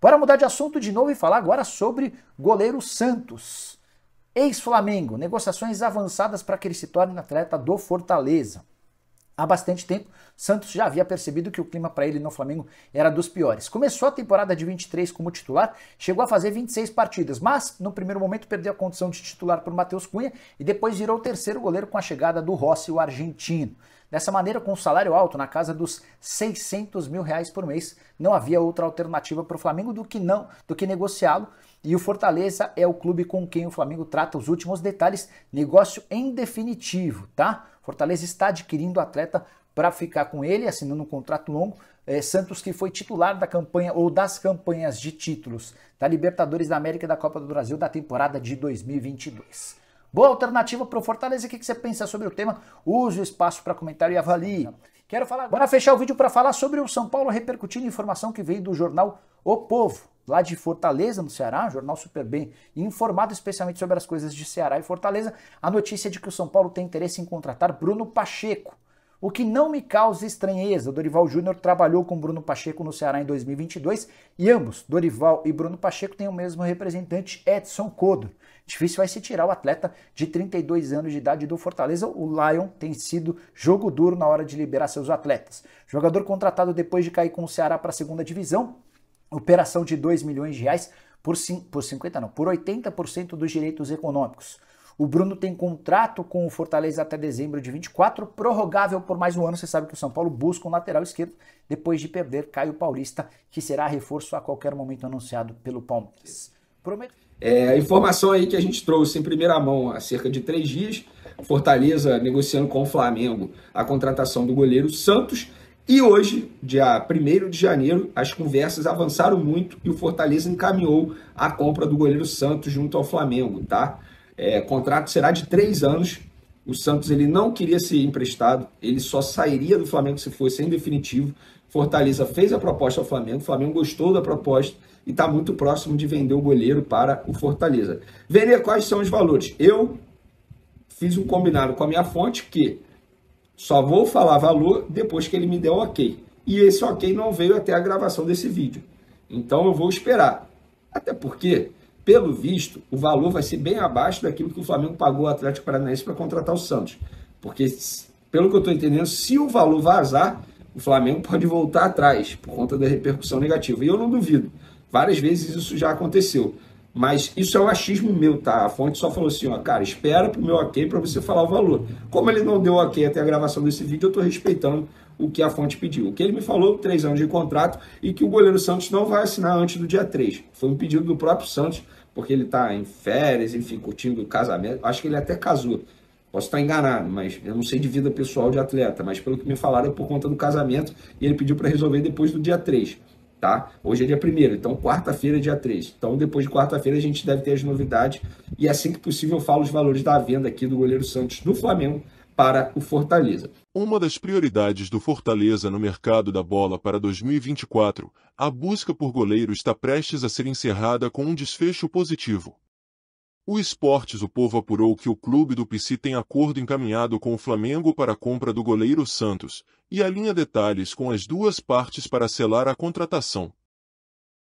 Bora mudar de assunto de novo e falar agora sobre goleiro Santos. Ex-Flamengo, negociações avançadas para que ele se torne atleta do Fortaleza. Há bastante tempo, Santos já havia percebido que o clima para ele no Flamengo era dos piores. Começou a temporada de 23 como titular, chegou a fazer 26 partidas, mas no primeiro momento perdeu a condição de titular por Matheus Cunha e depois virou o terceiro goleiro com a chegada do Rossi, o argentino. Dessa maneira, com um salário alto na casa dos 600 mil reais por mês, não havia outra alternativa para o Flamengo do que não, do que negociá-lo. E o Fortaleza é o clube com quem o Flamengo trata os últimos detalhes, negócio em definitivo, tá? Fortaleza está adquirindo o atleta para ficar com ele, assinando um contrato longo. É, Santos, que foi titular da campanha ou das campanhas de títulos da Libertadores da América e da Copa do Brasil da temporada de 2022. Boa alternativa para o Fortaleza. O que você pensa sobre o tema? Use o espaço para comentário e avalie. Quero falar. Bora fechar o vídeo para falar sobre o São Paulo repercutindo informação que veio do jornal O Povo, lá de Fortaleza, no Ceará. Jornal super bem informado, especialmente sobre as coisas de Ceará e Fortaleza. A notícia é de que o São Paulo tem interesse em contratar Bruno Pacheco. O que não me causa estranheza, Dorival Júnior trabalhou com Bruno Pacheco no Ceará em 2022 e ambos, Dorival e Bruno Pacheco, têm o mesmo representante, Edson Codro. Difícil vai se tirar o atleta de 32 anos de idade do Fortaleza. O Lion tem sido jogo duro na hora de liberar seus atletas. Jogador contratado depois de cair com o Ceará para a segunda divisão, operação de 2 milhões de reais por, por 50 não, por 80% dos direitos econômicos. O Bruno tem contrato com o Fortaleza até dezembro de 24, prorrogável por mais um ano. Você sabe que o São Paulo busca um lateral esquerdo depois de perder Caio Paulista, que será reforço a qualquer momento anunciado pelo Palmeiras. Prometo. É, a informação aí que a gente trouxe em primeira mão há cerca de três dias: Fortaleza negociando com o Flamengo a contratação do goleiro Santos. E hoje, dia 1 de janeiro, as conversas avançaram muito e o Fortaleza encaminhou a compra do goleiro Santos junto ao Flamengo, tá? É, contrato será de três anos. O Santos ele não queria ser emprestado, ele só sairia do Flamengo se fosse em definitivo. Fortaleza fez a proposta ao Flamengo, o Flamengo gostou da proposta e está muito próximo de vender o goleiro para o Fortaleza. Vender quais são os valores? Eu fiz um combinado com a minha fonte que só vou falar valor depois que ele me der o ok. E esse ok não veio até a gravação desse vídeo. Então eu vou esperar. Até porque pelo visto, o valor vai ser bem abaixo daquilo que o Flamengo pagou ao Atlético Paranaense para contratar o Santos. Porque, pelo que eu estou entendendo, se o valor vazar, o Flamengo pode voltar atrás por conta da repercussão negativa. E eu não duvido. Várias vezes isso já aconteceu. Mas isso é um achismo meu, tá? A fonte só falou assim, ó, cara, espera pro meu ok para você falar o valor. Como ele não deu ok até a gravação desse vídeo, eu tô respeitando o que a fonte pediu. O que ele me falou, três anos de contrato e que o goleiro Santos não vai assinar antes do dia 3. Foi um pedido do próprio Santos porque ele está em férias, enfim, curtindo o casamento. Acho que ele até casou. Posso estar enganado, mas eu não sei de vida pessoal de atleta, mas pelo que me falaram é por conta do casamento e ele pediu para resolver depois do dia 3, tá? Hoje é dia 1 então quarta-feira é dia 3. Então depois de quarta-feira a gente deve ter as novidades e assim que possível eu falo os valores da venda aqui do goleiro Santos do Flamengo para o Fortaleza. Uma das prioridades do Fortaleza no mercado da bola para 2024, a busca por goleiro está prestes a ser encerrada com um desfecho positivo. O Esportes O Povo apurou que o clube do Pici tem acordo encaminhado com o Flamengo para a compra do goleiro Santos, e alinha detalhes com as duas partes para selar a contratação.